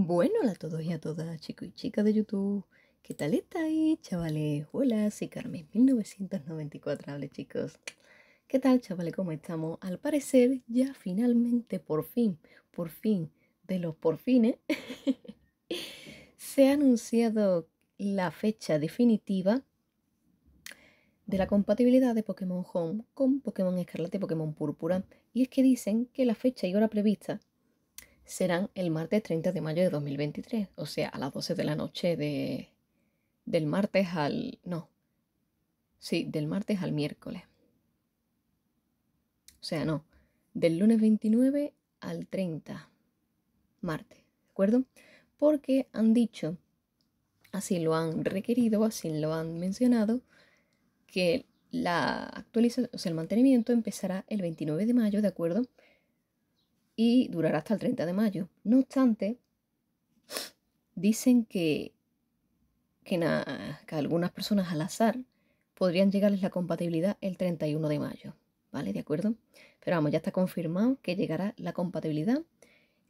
Bueno, hola a todos y a todas, chicos y chicas de YouTube. ¿Qué tal estáis, chavales? Hola, soy Carmen 1994, hable chicos. ¿Qué tal, chavales? ¿Cómo estamos? Al parecer, ya finalmente, por fin, por fin, de los por fines, se ha anunciado la fecha definitiva de la compatibilidad de Pokémon Home con Pokémon Escarlata y Pokémon Púrpura. Y es que dicen que la fecha y hora prevista serán el martes 30 de mayo de 2023, o sea, a las 12 de la noche de, del martes al... no, sí, del martes al miércoles. O sea, no, del lunes 29 al 30, martes, ¿de acuerdo? Porque han dicho, así lo han requerido, así lo han mencionado, que la actualización, o sea, el mantenimiento empezará el 29 de mayo, ¿de acuerdo? y durará hasta el 30 de mayo. No obstante, dicen que, que, algunas personas al azar podrían llegarles la compatibilidad el 31 de mayo, ¿vale? ¿De acuerdo? Pero vamos, ya está confirmado que llegará la compatibilidad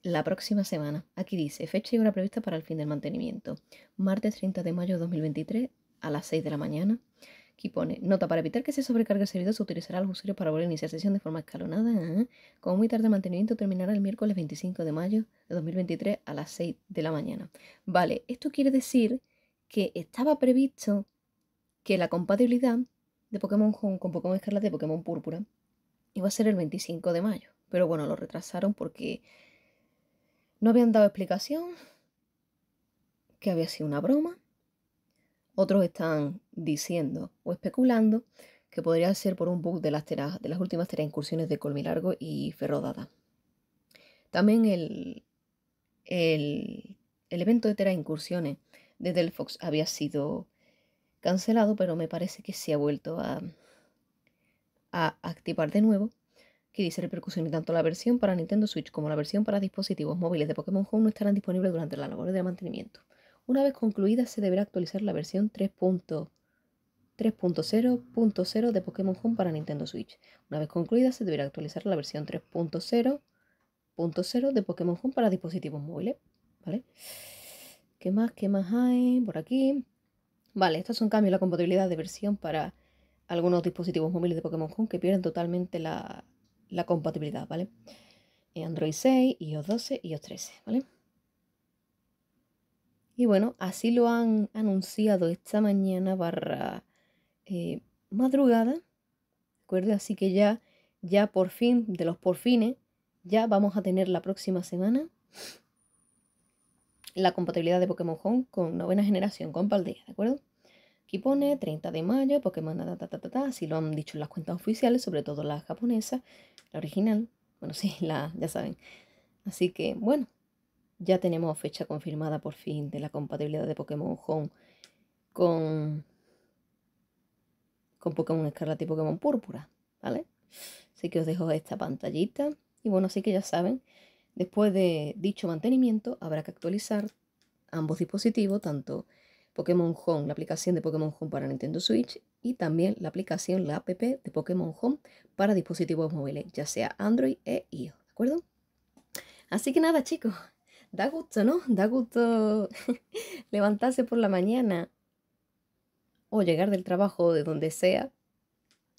la próxima semana. Aquí dice, fecha y hora prevista para el fin del mantenimiento. Martes 30 de mayo de 2023 a las 6 de la mañana. Aquí pone, nota, para evitar que se sobrecargue el servidor se utilizará los usuarios para volver a iniciar sesión de forma escalonada. ¿ah? Con muy tarde mantenimiento terminará el miércoles 25 de mayo de 2023 a las 6 de la mañana. Vale, esto quiere decir que estaba previsto que la compatibilidad de Pokémon Home con Pokémon Escarlata y Pokémon Púrpura iba a ser el 25 de mayo. Pero bueno, lo retrasaron porque no habían dado explicación, que había sido una broma otros están diciendo o especulando que podría ser por un bug de las, de las últimas teras incursiones de Colmilargo y Ferrodada. También el, el, el evento de Tera incursiones de fox había sido cancelado, pero me parece que se ha vuelto a, a activar de nuevo, que dice repercusión y tanto la versión para Nintendo Switch como la versión para dispositivos móviles de Pokémon Home no estarán disponibles durante la labor de mantenimiento. Una vez concluida, se deberá actualizar la versión 3.0.0 de Pokémon Home para Nintendo Switch. Una vez concluida, se deberá actualizar la versión 3.0.0 de Pokémon Home para dispositivos móviles. ¿Vale? ¿Qué más? ¿Qué más hay por aquí? Vale, estos son cambios en la compatibilidad de versión para algunos dispositivos móviles de Pokémon Home que pierden totalmente la, la compatibilidad, ¿vale? Eh, Android 6, iOS 12 y iOS 13, ¿vale? Y bueno, así lo han anunciado esta mañana barra eh, madrugada, ¿de acuerdo? Así que ya, ya por fin, de los porfines, ya vamos a tener la próxima semana la compatibilidad de Pokémon Home con novena generación, con Paldea, ¿de acuerdo? Aquí pone 30 de mayo, Pokémon, ta, ta, así lo han dicho en las cuentas oficiales, sobre todo la japonesa, la original, bueno, sí, la, ya saben. Así que, bueno, ya tenemos fecha confirmada por fin de la compatibilidad de Pokémon Home con, con Pokémon Escarlata y Pokémon Púrpura, ¿vale? Así que os dejo esta pantallita. Y bueno, así que ya saben, después de dicho mantenimiento habrá que actualizar ambos dispositivos, tanto Pokémon Home, la aplicación de Pokémon Home para Nintendo Switch y también la aplicación, la app de Pokémon Home para dispositivos móviles, ya sea Android e iOS, ¿de acuerdo? Así que nada, chicos, Da gusto, ¿no? Da gusto levantarse por la mañana o llegar del trabajo de donde sea,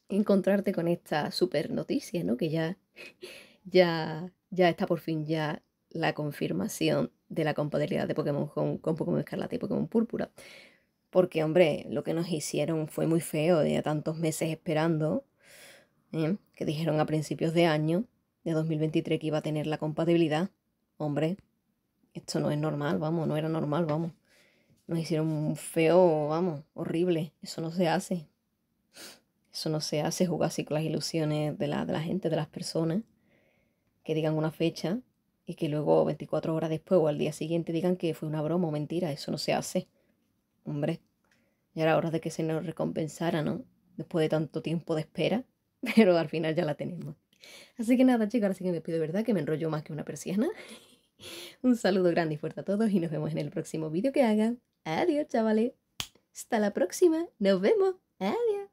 encontrarte con esta super noticia, ¿no? Que ya, ya, ya está por fin ya la confirmación de la compatibilidad de Pokémon con, Pokémon Escarlata y Pokémon Púrpura. Porque, hombre, lo que nos hicieron fue muy feo, de tantos meses esperando, ¿eh? que dijeron a principios de año, de 2023, que iba a tener la compatibilidad. Hombre, esto no es normal, vamos, no era normal, vamos. Nos hicieron un feo, vamos, horrible. Eso no se hace. Eso no se hace, jugar así con las ilusiones de la, de la gente, de las personas, que digan una fecha y que luego 24 horas después o al día siguiente digan que fue una broma o mentira. Eso no se hace. Hombre, ya era hora de que se nos recompensara, ¿no? Después de tanto tiempo de espera, pero al final ya la tenemos. Así que nada, chicos, ahora sí que me pido, ¿verdad? Que me enrollo más que una persiana. Un saludo grande y fuerte a todos y nos vemos en el próximo vídeo que hagan. Adiós, chavales. Hasta la próxima. Nos vemos. Adiós.